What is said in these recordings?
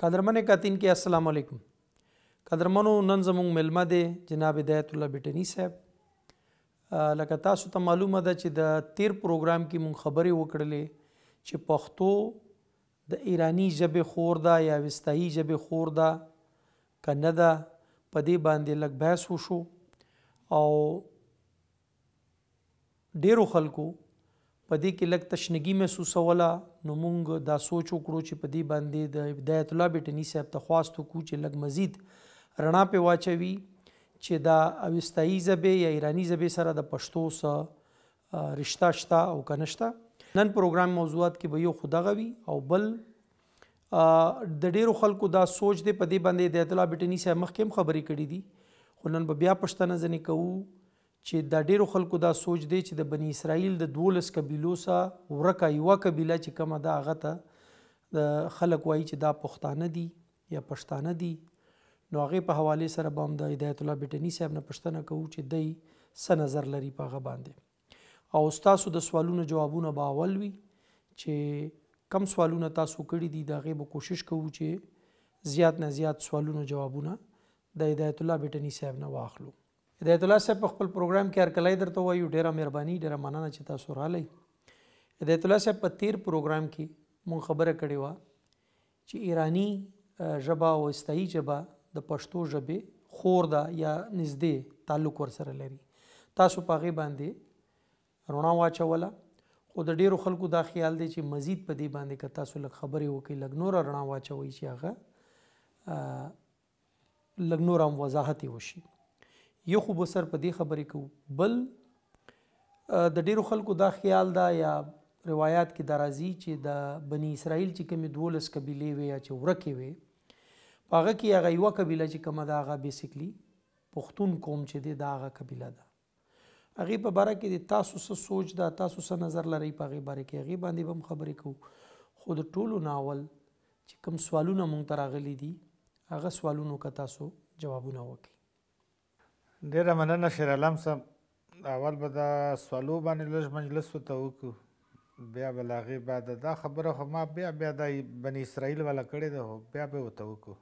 قدرمن کتین کې السلام علیکم قدرمنو نن زموږ ملمه دی جناب ہدایت الله بټنی صاحب لکه تاسو ته معلومه ده چې د تیر پروګرام کې مونږ خبرې وکړلې چې پښتو د ایرانی ژبې خور ده یا وستایي ژبې خور ده کنه ده په دې باندې لږ بحث وشو او ډیرو خلکو په دې کې لک تشنګي محسوسوله نو مونږ دا سوچ وکړو چې په دې باندې د هدایت الله بیٹنی صاحب ته خواست وکړو چې لک مزید رڼا په واچوي چې دا اوستایي زبه یا ایرانی زبه سره د پښتو سره رشتہ شته او کنشته نن پروګرام موضوعات کې به یو خدغه وي او بل د ډیرو خلکو دا سوچ دی په دې باندې د اطلاع بټنی سره مخکې خبرې کړې دي خو نن به بیا پښتنه ځنې کوو چې د ډیرو خلکو دا سوچ دی چې د بنی اسرائیل د دولس قبیلو سره ورکه یو قبیله چې کومه ده هغه ته د خلک وایي چې دا پښتانه دي یا پښتانه دي نو هغه په حواله سره به هم د هدایت الله بټنی صاحب نه پښتنه کوو چې دای څه نظر لري په هغه باندې او تاسو د سوالونو جوابونه به اول وي چې کم سوالونه تاسو کړی دي دا غیبه کوشش کوو چې زیات نه زیات سوالونو جوابونه د هدایت الله بټنی صاحب نه واخلو هدایت الله صاحب په خپل پروګرام کې هر کله درته وایو ډیره مهرباني ډیره مننه چې تاسو رالی هدایت الله صاحب په تیر پروګرام کې مونږ خبره کړې وه چې ایرانی ژبه او استایي ژبه د پښتو ژبې خور ده یا نږدې تعلق ورسره لري تاسو پاغه باندې روڼا واچوله خو د ډیرو خلکو دا خیال دی چې مزید په دې باندې که تاسو لږ خبرې وکړئ لږ نوره رڼا واچوئ چې هغه لږ نور هم وضاحت وشي یو خو به سر په دې خبرې کوو بل د ډیرو خلکو دا خیال دا یا روایت کې دا راځي چې د بنی اسرائیل چې کومې دولس قبیلې وې یا چې ورکې وې په هغه کې هغه یوه قبیله چې کومه ده هغه بیسکلی پښتون قوم چې دی دا هغه قبیله ده هغې په باره کې د تاسو څه سوچ ده تاسو څه نظر لرئ په هغې باره کې هغې باندې به هم خبرې کوو خو د ټولو ناول چې کوم سوالونه مونږ ته راغلي دي هغه سوالونو که تاسو جوابونه وکړي ډیره مننه شیر عالم صاحب اول به د سوالو باندې لږ مجلس ورته وکړو بیا به له هغې بعده دا خبره خو ما بیا بیا دا بني اسرائیل والا کړې ده خو بیا به ورته وکړو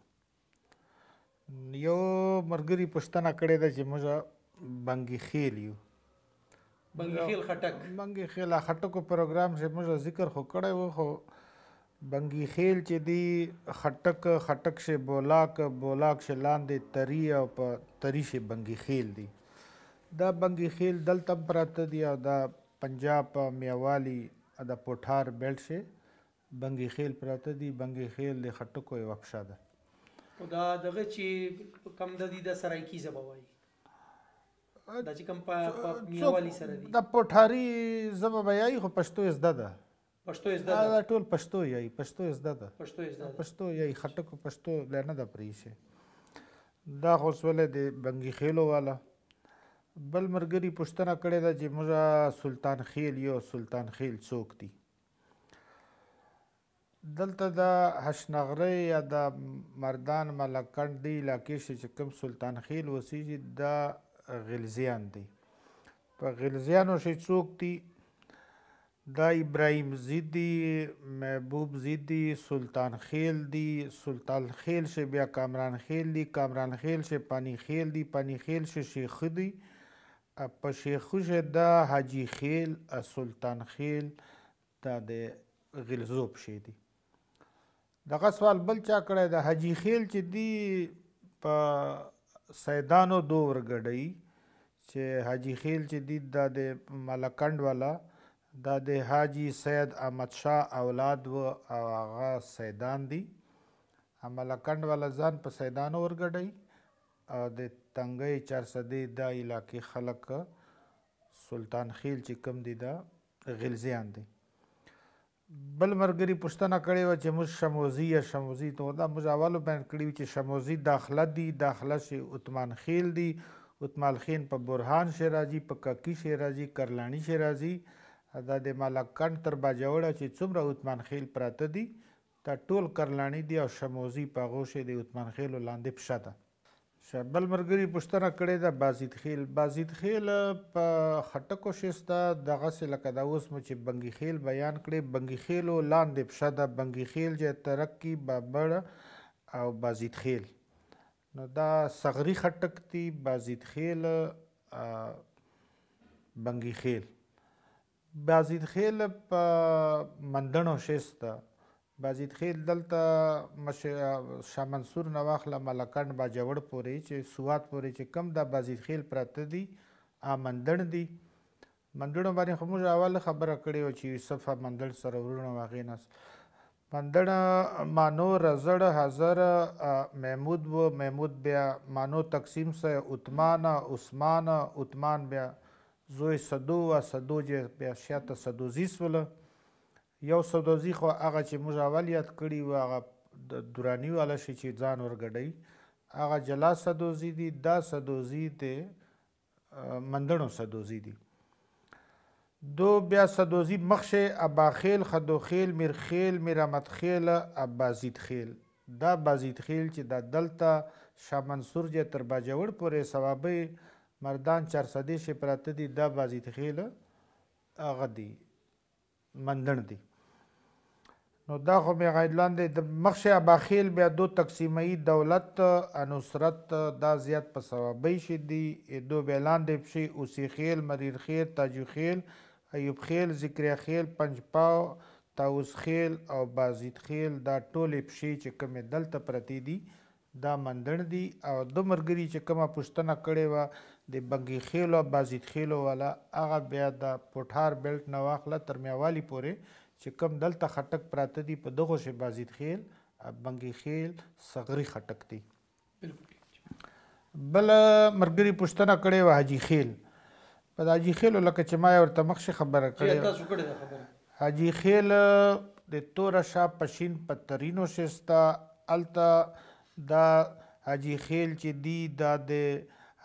یو ملګري پوښتنه کړې ده چې موږ بنګي خیل یو بنګي خیل خټک بنګي خیل خټکو پروګرام چې موږ ذکر خو کړی و خو بنګي خیل چې دی خټک خټک شه بولاک بولاک شه لاندې تری او په تری شه بنګي خیل دی دا بنګي خیل دلته پراته دی او دا پنجاب میوالی دا پوټار بیلټ شه بنګي خیل پراته دی بنګي خیل د خټکو یو افشا ده دا دغه چې کم د دې د سرای کی زبوي دا چې کم په میوالی سره دی دا پوټاری زبوي خو پښتو زده ده پښتو زده دا ټول پښتو یي پښتو زده ده پښتو زده پښتو یي خټک پښتو لنه ده پریشه دا حوصله دی بنګي خېلو والا بل مرګري پښتنه کړې ده چې موږ سلطان خیل یو سلطان خیل څوک دی دلته د حشنغری یا د مردان ملکند دی علاقې چې کوم سلطان خیل وسیږي د غلزیان دی په غلزیانو شي څوک دی دا ابراهيم زيدي محبوب زيدي سلطان خیل دي سلطان خیل شه بیا کامران خیل دي کامران خیل شه پانی خیل دي پانی خیل شه شیخ دي په شیخ شه دا حاجی خیل سلطان خیل دا د غلزوب شه دي دغه سوال بل چا کړی د حاجی خیل چې دی په سیدانو دو ورګړی چې حاجی خیل چې دی د ملکند والا دا د حاجی سید احمد شاه اولاد و او هغه سیدان دي ملکند والا ځان په سیدانو ورګډي او د تنګي چرسدې د علاقې خلک سلطان خیل چې کم دي دا غلزیان دي بل مرګري پښتنه کړي و چې مش شموزی یا شموزی ته دا مجاوالو بین کړي چې شموزی داخله دي داخله شي عثمان خیل دي عثمان خین په برهان شیرازی په ککی شیرازی کرلانی شیرازی شی دا د ملکند تر باجوړه چې څومره عثمان خیل پراته دي دا ټول کرلانی دي او شموزی په غوشه د عثمان خیل لاندې پښه ده شبل مرګری پښتنه کړې ده بازید خیل بازید خیل په خټکو شستا دغه سه لکه دا اوس مو چې بنګی خیل بیان کړي بنګی خیل لاندې پښه ده بنګی خیل چې ترقی بابړ او بازید خیل نو دا صغری خټک دي بازید خیل بنګی خیل بازید خیل په مندنو شسته بازید خیل دلته مش شاه منصور نواخله ملکند با جوړ پوري چې سواد پوري چې کم د بازید خیل پراته دي آمندن دي مندړو باندې خموج اول خبره کړې و چې یوسف مندل سره ورونه واغې نس مندړه مانو رزړ حاضر محمود و محمود بیا مانو تقسیم سه عثمان عثمان عثمان بیا زوی صدو و صدو چې بیا شاته صدوزي سوله یو صدوزي خو هغه چې موږ اول یاد کړي و هغه د دوراني والا شي چې ځان ورګډي هغه جلا صدوزي دي دا صدوزي ته مندنو صدوزي دي دو بیا صدوزي مخشه اباخیل خدوخیل مرخیل میرامتخیل ابازیدخیل دا بازیدخیل چې د دلته شاه منصور جې تر باجوړ پورې ثوابي Merdan çarsadeşê pratiî debazî tixêle axedî منډن دي نو دا خو می غیدلان دي د مخشه باخیل بیا دو تقسیمي دولت انصرت دا زیات په سببي شي دي دو بیلان دي شي او سی خیل مریر خیل تاجو خیل ایوب خیل ذکر خیل پنج پاو تاوس خیل او بازید خیل دا ټول پشي چې کوم دلته پرتی دي دا منډن دي او د مرګري چې کومه پښتنه کړې و د بنګي خېلو بازید خېلو والا هغه بیا د پوټار بیلټ نه واخله تر میوالي پورې چې کم دلته خټک پراته دي په دغه شی بازید خېل بنګي خېل صغری خټک دي بل مرګري پښتنه کړي و حاجی خېل په حاجی خېل لکه چې ما ورته مخ خبره کړې حاجی خېل د تور شا پښین پترینو شستا التا دا حاجی خېل چې دی د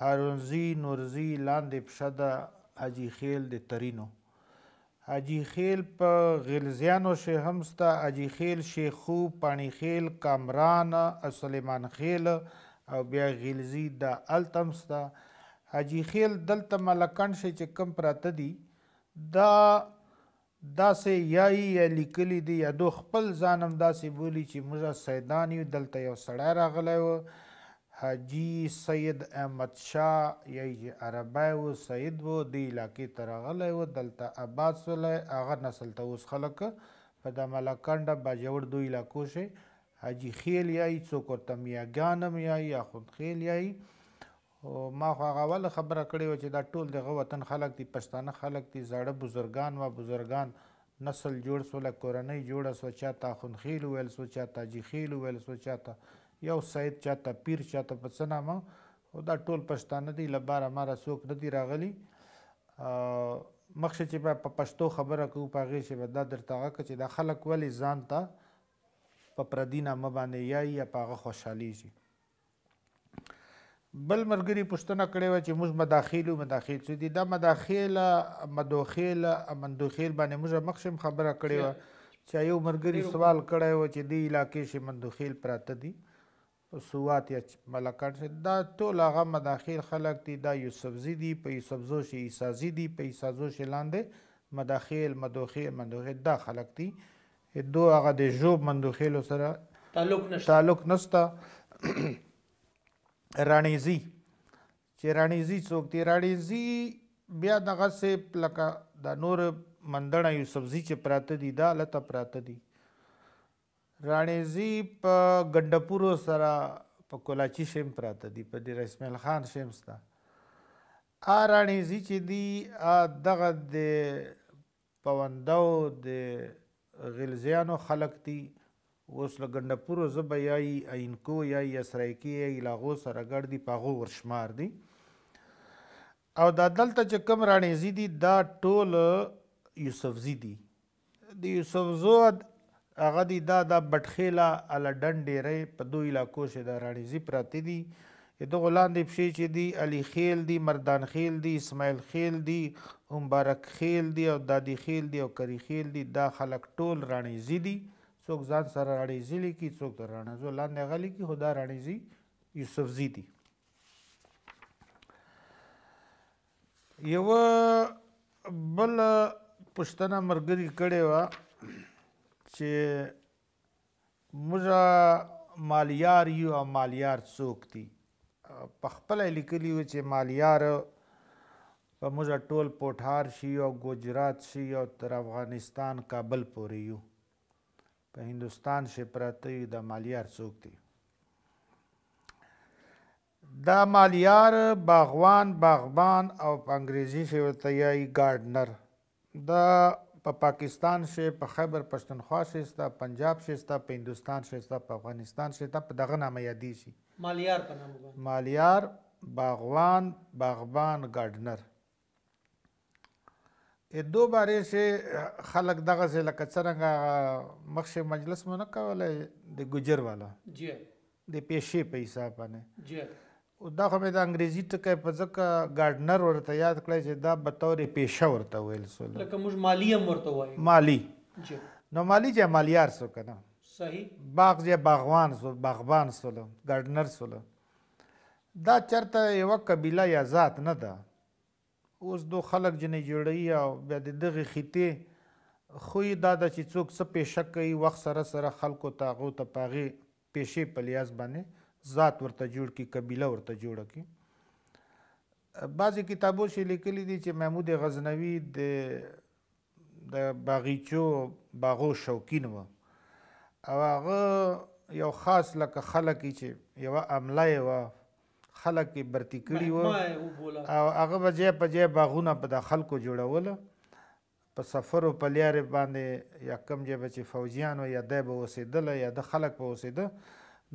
هارونزی نورزی لاندې پښد حاجی خیل د ترینو حاجی خیل په غلزیانو شه همستا حاجی خیل شیخو پانی خیل کامران سلیمان خیل او بیا غلزی د التمستا حاجی خیل دلته ملکان شه چې کم پراته دي دا داسې یای یا لیکلی دی یا دو خپل ځانم داسې بولی چې موږ سیدان یو دلته یو سړی راغلی و حاجی سید احمد شاه یی عربای و سید وو د علاقې ترغلی و دلته آباد سولی هغه نسل ته اوس خلک په د ملکنډه باجوړ دوی علاقو شي حاجی خیل یی څوک ورته میاګانم یی یاخود خیل یی ما خو هغه ول خبره کړې و چې دا ټول دغه وطن خلک دي پښتانه خلک دي زاړه بزرګان و بزرګان نسل جوړ سوله کورنۍ جوړه سوچا تا خون خیل ویل سوچا تا جی خیل ویل سوچا تا یو سید چاته پیر چاته پسنامه او دا ټول پښتانه دي لبار امره څوک نه دي راغلي مخشه چې په پښتو خبره کوو پاغه شی بدا درته هغه چې د خلک ولی ځان ته په پردی نامه باندې یا یا پاغه خوشحالي شي بل مرګري پښتنه کړې و چې موږ مداخلو مداخل څه دي دا مداخله مدوخیل مندوخیل باندې موږ مخشم خبره کړې و چې یو مرګري سوال کړی و چې دی علاقې شي مندوخیل پراته دي سوات یا ملکټ دا ټول هغه مداخل خلک دي دا یو سبزی دي په سبزو شي ایسازي دي په ایسازو شي لاندې مداخل مدوخل مدوخل دا خلک دي دو هغه د جوب مندوخل سره تعلق نشته تعلق نشته رانیزي چې رانیزي څوک دی رانیزي بیا دغه سه لکه د نور مندړه یو سبزی چې پراته دي دا لته پراته دي راڼېزي په ګنډپورو سره په کولاچی شیم پراته دي په ډیر اسماعیل خان شیم ستا ا راڼېزي چې دی دغه د پوندو د غلزیانو خلق دي اوس له ګنډپورو زبه یای عینکو یای اسرایکی یای لاغو سره ګړ دي پاغو ورشمار دي او دا دلته چې کم راڼېزي دي دا ټول یوسفزي دي د یوسفزو هغه دی دا د بټخیلا ال ډنډېرې په دوی علاقو شه د راړیزي پراتی دي دغه لاندې پښې چې دی علي خیل دی مردان خیل دی اسماعیل خیل دی مبارک خیل دی او دادی خیل دی او کری خیل دی دا خلک ټول راړیزي دي څوک ځان سره راړیزي لیکي څوک تر راړیزو لاندې غلي کی خدا راړیزي یوسف زی دی یو بل پښتنه مرګري کړي وا چې موږ مالیار یو او مالیار څوک دی په خپل لیکلی و چې مالیار په موږ ټول پوټار شي او ګجرات شي او تر افغانستان کابل پورې یو په هندستان شي پراته یو د مالیار څوک دی دا مالیار باغوان باغبان او په انګریزي شي ورته یي ګارډنر دا په پاکستان شې په خیبر پښتونخوا شې ستا پنجاب شې ستا په هندستان شې ستا په افغانستان شې ستا په دغه نامه یادی شي مالیار په نامه باندې مالیار باغوان باغبان ګارډنر دو باره چې خلک دغه ځای لکه څرنګه مخشه مجلس مو نه کولی د ګجر والا جی د پیسې په حساب باندې جی دا خو مې د انګریزي ټکی په ځکه ګارډنر ورته یاد کړی چې دا به طور پیشه ورته ویل سول لکه موږ مالی هم ورته وایو مالی جی نو مالی چې مالیار سو کنه صحیح باغ چې باغوان سو باغبان سول ګارډنر سول دا چرته یو قبیله یا ذات نه ده اوس دو خلک جنې جوړي او بیا د دغه خېته خو دا د چې څوک څه پېښه کوي وخت سره سره خلکو تاغو ته پاغي پېښې په لیاز باندې ذات ورته جوړ کی قبیله ورته جوړه کی بعضی کتابو شي لیکلي دي چې محمود غزنوی د د باغیچو باغو شوکین و او هغه یو خاص لکه خلک چې یو عمله و خلک برتی کړي و او هغه وجه په جې باغونه په داخل کو جوړول په سفر او په لیارې باندې یا کم جې بچي فوجیان یا د به وسیدل یا د خلک په وسیده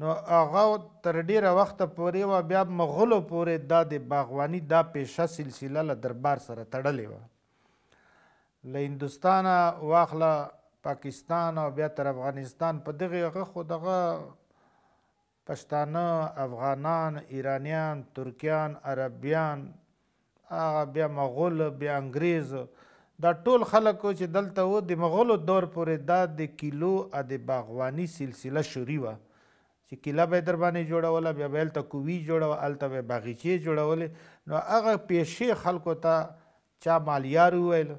نو هغه تر ډیره وخت پورې و بیا مغولو پورې دا د باغوانی دا پیشه سلسله له دربار سره تړلې و له هندوستانه واخله پاکستان او بیا تر افغانستان په دغه هغه خو دغه پښتانه افغانان ایرانیان ترکیان عربیان هغه بیا مغول بیا انګریز دا ټول خلک چې دلته و د مغولو دور پورې دا د کیلو ا د باغوانی سلسله شوري وه چې کله به در باندې جوړوله بیا به هلته کوي جوړوه هلته به باغیچې جوړولې نو هغه پیشې خلکو ته چا مالیار وویل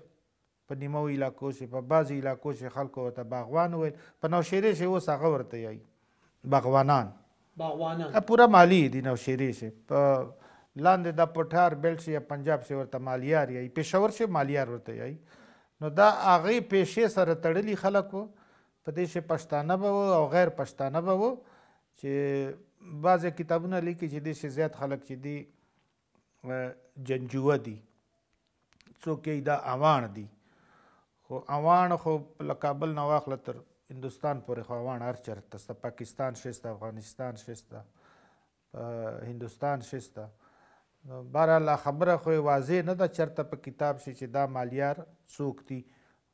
په نیمو علاقو سې په بعضې علاقو سې خلکو ورته باغوان وویل په نوشیرې سې اوس هغه ورته یایي باغوانان باغوانان پوره مالی دي نوشیرې سې په لاندې د پټار بیلټ سې یا پنجاب سې ورته مالیار یایي پېښور سې مالیار ورته یایي نو دا هغې پیشې سره تړلي خلک وو په دې شي پښتانه به وو او غیر پښتانه به وو چې بعضې کتابونه لیکي چې دې شي زیات خلک چې دي جنجوه دي څوک یې دا اوان دي خو اوان خو له کابل نه واخله تر هندوستان پورې خو اوان هر چېرته شته پاکستان شته افغانستان شته هندوستان شته بهرحال خبره خو واضح نه ده چېرته په کتاب شي چې دا مالیار څوک دي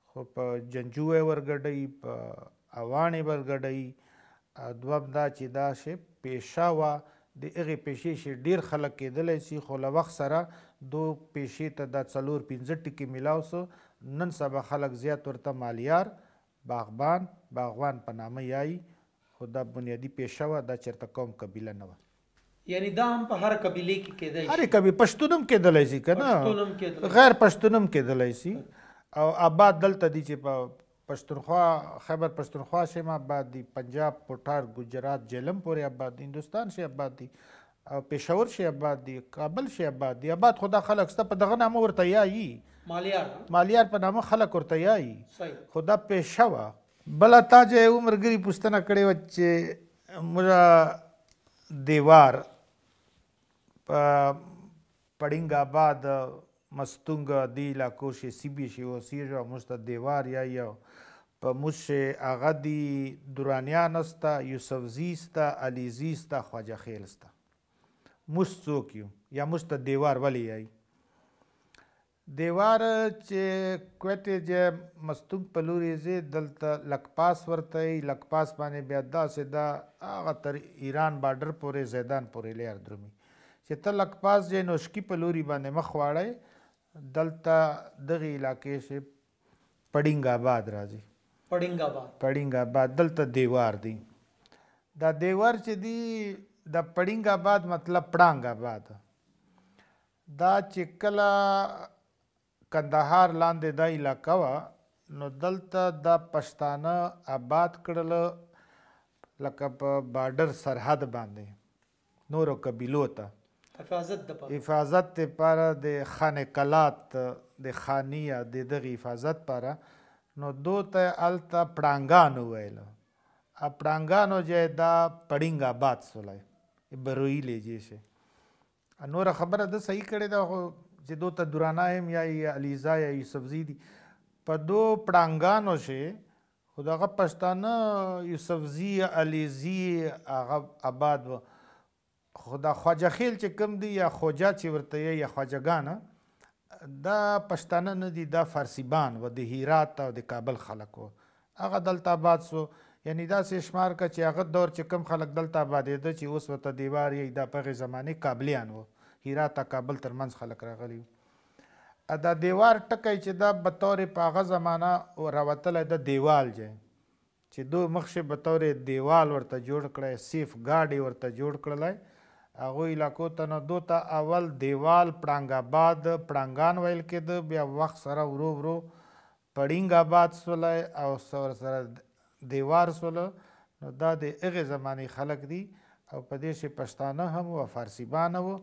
خو په جنجوې ورګډوي په اوانې ورګډوي دوم دا چې دا شی پیشه وا د هغې پیشې شي ډیر خلک کېدلی شي خو له وخت سره دو پیشې ته دا څلور پنځه ټکي میلاو سو نن سبا خلک زیات ورته مالیار باغبان باغوان په نامه یایي خو دا بنیادی پیشه وه دا چېرته قوم قبیله نه وه یعنی دا هم په هر قبیله کې کېدای شي هر قبیله پښتون هم کېدلی شي که نه غیر پښتون هم کېدلی شي او آباد دلته دي چې په پښتونخوا خیبر پښتونخوا شیم آباد دی پنجاب پټار ګجرات جهلم پورې آباد دی هندستان شي آباد دی او پېښور شي آباد دی کابل شي آباد دی آباد خدا خلک ستا په دغه نامه ورته یایي مالیار مالیار په نامه خلک ورته یایي خدا پېښه بل تا چې عمر ګری پښتنه کړې و چې مرا دیوار پړنګ آباد مستونګ دی لا کوشي سی بي شي او سیجو مست دیوار یا یو یا په موس هغه دی درانیان استا یوسف زیستا علی زیستا خواجه خیل استا موس څوک یو یا موس ته دیوار ولی ای دیوار چې کوټه چې مستون په لوري زی دلته لکپاس ورته لکپاس باندې بیا دا سدا هغه تر ایران بارډر پورې زیدان پورې لار درمي چې ته لکپاس جې نوشکی په لوري باندې مخ واړې دلته دغه علاقې شي پډینګ آباد راځي پړینګ آباد پړینګ آباد دلته دیوار دی دا دیوار چې دی د پړینګ آباد مطلب پړانګ آباد دا چې کله کندهار لاندې دا علاقه وا نو دلته د پښتانه آباد کړل لکه په بارډر سرحد باندې نورو قبیلو ته حفاظت د حفاظت لپاره د خانه کلات د خانیه د دغه حفاظت لپاره نو دو ته التا پړانګان ویل ا پړانګانو جه دا پړینګ آباد سولای بروي لېږي شه نور خبره ده صحیح کړي دا خو چې دو ته درانایم یا علیزا یا یوسفزی دي په دو پړانګانو شه خداغه پښتانه یوسفزی علیزی هغه آباد و خدا خواجه خیل چې کم دی یا خوجا چې ورته یا خواجهګانه دا پښتانه نه دي دا فارسیبان و د هرات او د کابل خلک وو هغه دلته آباد سو یعنی دا سه شمار ک چې هغه دور چې کم خلک دلته آبادېده چې اوس وته دیوار یې دا په زمانه کابلیان وو هرات او کابل ترمنځ خلک راغلي وو دا دیوار ټکی چې دا به طورې په هغه زمانه راوتلی د دیوال جای چې دو مخشې به طورې دیوال ورته جوړ کړی سیف ګاډې ورته جوړ کړلی هغه علاقو ته نه دوته اول دیوال پړنګ آباد پړنګان ویل کېده بیا وخت سره ورو ورو پړینګ آباد سوله او سر سره دیوار سوله نو دا د هغه زمانی خلق دي او په دې شي پښتانه هم او فارسیبان وو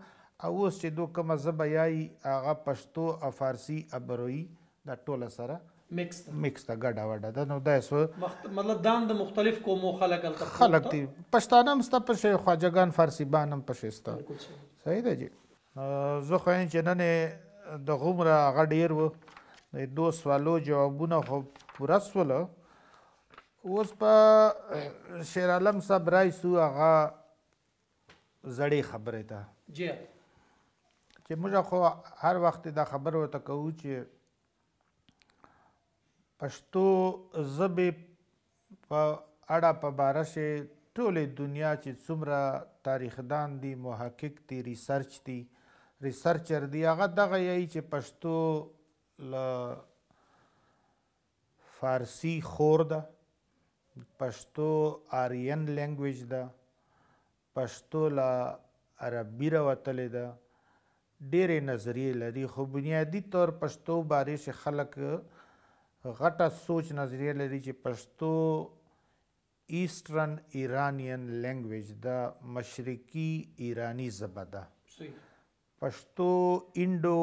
او اوس چې دوه کومه ژبه یای هغه پښتو او فارسی ابروي دا ټوله سره مکس ته مکس ته ګډه وډه ده نو دا سو مطلب دان د مختلف قومو خلک الته خلک دي پښتانه هم ستا په خواجهګان فارسی بان هم پښې ستا صحیح ده جی زه خو چې نن د غومره هغه ډیر و د دوه سوالو جوابونه خو پوره سول اوس په شیر عالم صاحب راي سو هغه زړې خبره ده جی چې موږ خو هر وخت دا خبر ورته کوو چې پښتو زبې په اړه په باره شي ټولې دنیا چې څومره تاریخدان دي محقق دي ریسرچ دي ریسرچر دي هغه دغه یی چې پښتو ل فارسی خور ده پښتو آریان لینګویج ده پښتو لا عربی راوتلې ده ډېرې نظریې لري خو بنیادی طور پښتو بارش خلک غټه سوچ نظریه لري چې پښتو ایسټرن ایرانین لینګویج د مشرقي ایرانی زبه ده پښتو انډو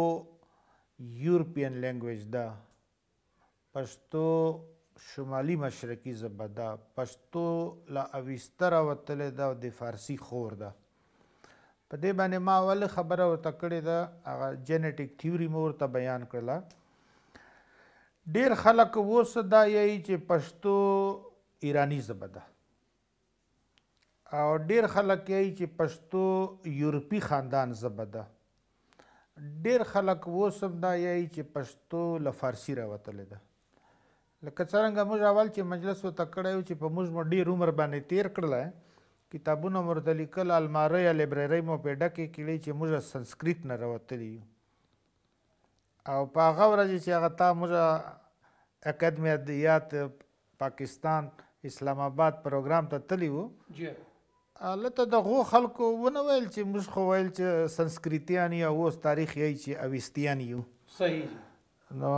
یورپین لینګویج ده پښتو شمالي مشرقي زبه ده پښتو لا اويستره وتلې ده او د فارسی خور ده په دې باندې ما اول خبره ورته کړې ده هغه جنټیک تھیوري مور ته بیان کړله ډیر خلک ووس دا یی چې پښتو ایرانی زبه ده او ډیر خلک یی چې پښتو یورپی خاندان زبه ده ډیر خلک ووسم دا یی چې پښتو له فارسی راوتل ده لکه څنګه موږ اول چې مجلس وته کړیو چې په موږ مډی رومر باندې تیر کړل کتابونه مرتلیکل الماری لایبرری مو پیډه کې کړي چې موږ سنسکریت نه راوتلی یو او په هغه ورځ چې هغه تا موږ اکیدمي ادبیات پاکستان اسلام آباد پروګرام ته تلی وو جی لته دغه خلکو ونه ویل چې موږ خو ویل چې سنسکرتیان یا اوس تاریخ یې چې اوستیان یو صحیح نو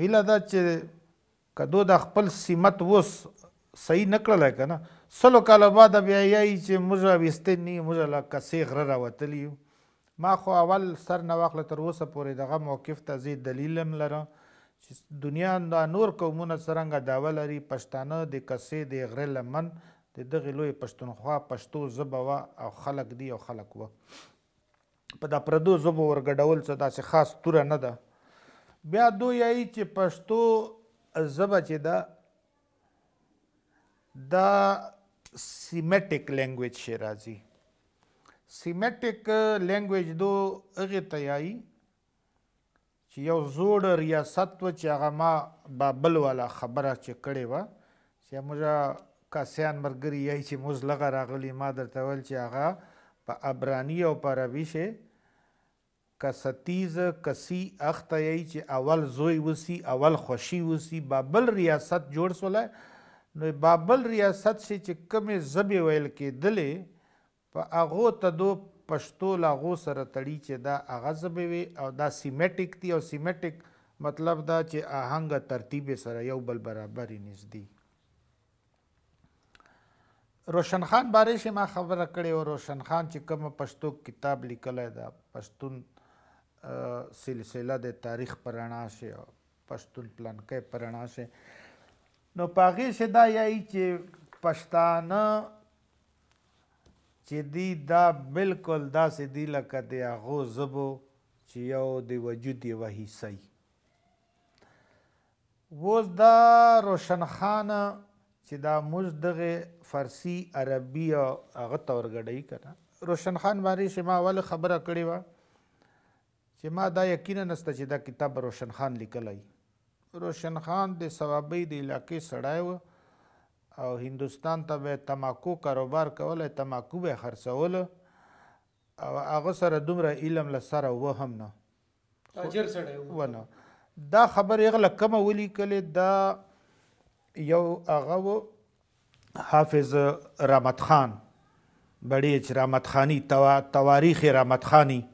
ویلا دا چې کدو د خپل سیمت وس صحیح نکړل کنه سلو کال بعد بیا یې چې موږ اوستین نه موږ لا کسې غره راوتلی یو ما خو اول سر نه واخله تر اوسه پورې دغه موقف ته زه دلیل هم لرم چې دنیا دا نور قومونه څرنګه داوه لري پښتانه د کسې د غره لمن د دغې لوی پښتونخوا پښتو ژبه وه او خلک دي او خلک وه په دا پردو ژبو ورګډول څه داسې خاص توره نه ده بیا دوی یایي چې پښتو ژبه چې ده دا سیمیټک لینګویج شي راځي سیمټک لینګویج دو هغه تیایي چې یو زوړ ریاست و چې هغه ما بابل والا خبره چې کړې و چې موږ کاسیان مرګري یی چې موږ لغه راغلی ما درته ول چې هغه په ابرانی او په عربي شه کستیز کسی اخته یی چې اول زوی وسی اول خوشی وسی بابل ریاست جوړ سولای نو بابل ریاست شي چې کمه زبې ویل کې دله په هغه ته دو پښتو لاغو سره تړي چې دا هغه ژبه وي او دا سیمټیک دی او سیمټیک مطلب دا چې آهنګ ترتیب سره یو بل برابر نږدې روشن خان بارش ما خبره کړې او روشن خان چې کوم پښتو کتاب لیکلی دا پښتون سلسله د تاریخ پرانا شي او پښتون پلانکې پرانا شي نو پاغي شدا یای چې پښتانه چې دی دا بالکل داسې دی لکه د هغو زبو چې یو د وجود یوه حصه اوس دا روشنخانه چې دا موږ دغه فارسی عربي او هغه ته ورګډوي که نه روشنخان باندې چې ما اول خبره کړې وه چې ما دا یقینا نسته چې دا کتاب روشنخان لیکلی روشنخان د صوابۍ د علاقې سړی و او هندستان ته به تماکو کاروبار کول تماکو به خرڅول او هغه سره دومره علم له سره و هم نه تاجر سره و نه دا خبر یغله کم ولي کله دا یو هغه حافظ رحمت خان بړیچ رحمت خانی توا تواریخ رحمت خانی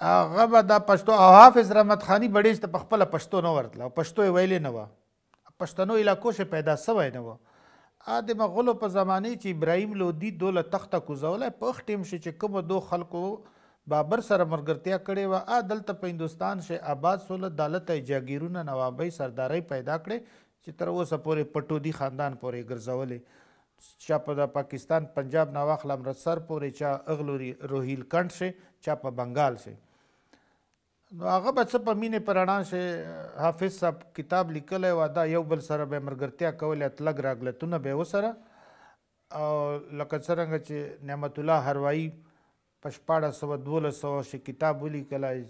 هغه به دا پښتو او حافظ رحمت خانی بړیچ ته په خپل پښتو نه ورتله پښتو ویلې نه و پښتنو علاقو شه پیدا سوی نه و ا د مغولو په زمانه چې ابراهیم لودي دوله تخته کوزولې پخ ټیم شي چې کوم دو خلکو بابر سره مرګرتیا کړې و ا دلته په هندستان شه آباد سول دولت جاگیرونه نوابۍ سردارۍ پیدا کړې چې تر اوسه پورې پټودي خاندان پورې ګرځولې چا په پاکستان پنجاب نواخل امرتسر پورې چا اغلوري روهیل کند شه چا په بنگال شه نو هغه به څه په مینې په رڼا شي حافظ صاحب کتاب لیکلی و دا یو بل سره به یې ملګرتیا کولې تلګ راګلتونه به یې وسره او لکه څرنګه چې نعمت الله هروایي په شپاړس سوه دولس سوه شي کتاب ولیکلی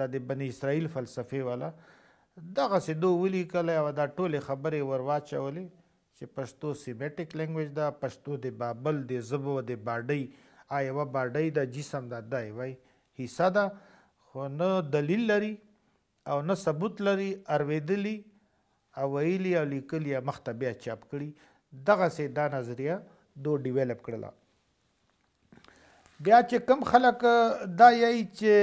دا د بني اسرائیل فلسفې والا دغسې دو ولیکلی او دا ټولې خبرې ور واچولې چې پښتو سیمیټک لینګویج ده پښتو د بابل د ژبو د باډۍ آ یوه باډۍ د جسم ده دا یوه حصه ده خو نه دلیل لري او نه ثبوت لري ارویدلی او ویلی او لیکلی مخته بیا چاپ کړي دغه سه دا نظریه دو ډیولپ کړله بیا چې کم خلک دا یی چې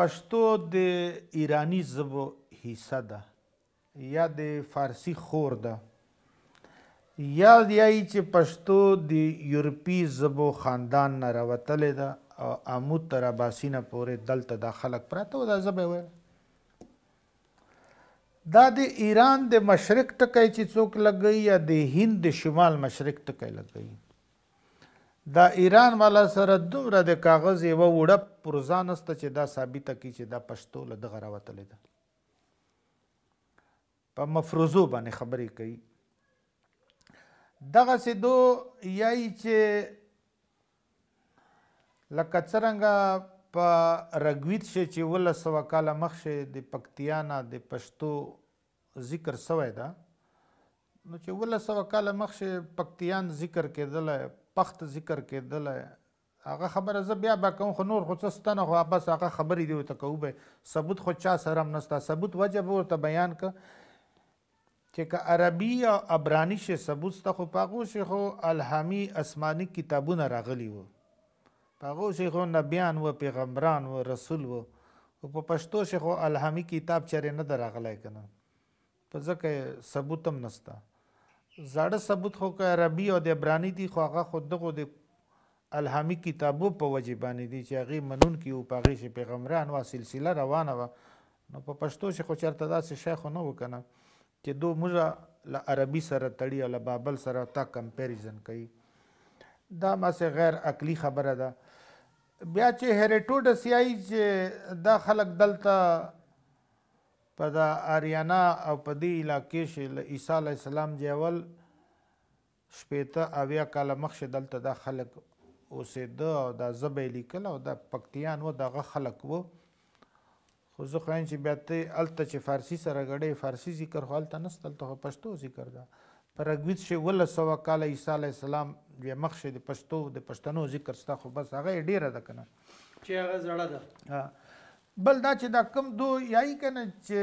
پښتو د ایرانی زبو حصہ ده یا د فارسی خور ده یا یی چې پښتو د یورپی زبو خاندان نه راوتلې ده عمود تر باسینه پورې دلته د خلک پراته دا زبې ویل دا د ایران د مشرق ټکی چې څوک لګی یا د هند د شمال مشرق ټکی لګی دا ایران والا سره دومره د کاغذ یوه وړه پرزانسته چې دا ثابته کی چې دا پښتو له دغه راوتلې ده په مفروضو باندې خبرې کوي دغسې دو یایي چې لکه څرنګه په رګوید شي چې ول سو کال مخشه د پکتیا نه د پښتو ذکر سوی دا نو چې ول سو کال مخشه پکتیان ذکر کېدل پخت ذکر کېدل هغه خبره زه بیا به کوم خو نور خو څه ستنه خو بس هغه خبرې دی ته کوو به ثبوت خو چا سره نستا ثبوت وجب ورته بیان ک چې که عربي او ابرانی شي ثبوت ته خو پاغو شي خو الهامي اسماني کتابونه راغلي وو پاغو شیخو نبیان و پیغمبران و رسول و په پښتو شیخو الهامي کتاب چره نه درغلای کنه په ځکه ثبوتم نستا زړه ثبوت خو که عربي او د عبراني دي خو هغه خود دغه د الهامي کتابو په وجبانی دي چې هغه منون کې او پاغي شي پیغمبران وا سلسله روانه و نو په پښتو شیخو چرته داسې شیخو نه وکنه چې دو موږ له عربي سره تړي او له بابل سره تا کمپیریزن کوي دا ما سه غیر عقلی خبره ده بیا چې هریټوډس یای چې دا خلک دلته په دا آریانا او په دې علاقې شې له عیسی علی السلام جوول شپېته اویا کال مخکې دلته دا خلک اوسېده او دا زبې لیکل او دا پکتیان و دغه خلک وو خو زه خو چې بیا ته هلته چې فارسي سره ګډې فارسي ذکر خو هلته نسته هلته خو پښتو ذکر ده پرګویت شي ول سو کال عیسی علی السلام بیا مخ شه د پښتو د پښتنو ذکر ستا خو بس هغه ډیره ده کنه چې هغه زړه ده بل دا چې دا کم دو یای کنه چې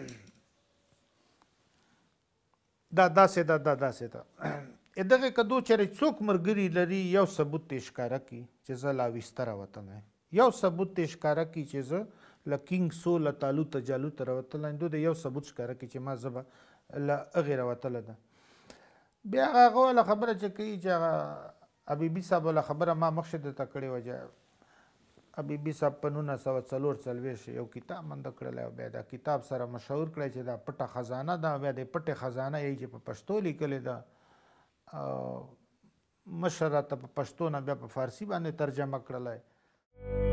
دا داسې دا دا داسې دا دغه کدو چې څوک مرګري لري یو ثبوت ښکارا کی چې زه لا وستر وطن یو ثبوت ښکارا کی چې زه لکینګ سو لا تعالو تجالو تر وطن دوی یو ثبوت ښکارا کی چې ما زبا لا غیر وطن ده بیا هغه له خبره چې کوي چې هغه ابيبي صاحب له خبره ما مخشه د تکړې وجه ابيبي صاحب په 1940 سلويش یو کتاب مند کړل بیا دا کتاب سره مشهور کړی چې دا پټه خزانه دا بیا د پټه خزانه یی چې په پښتو لیکل دا مشره ته په پښتو نه بیا په فارسی باندې ترجمه کړلای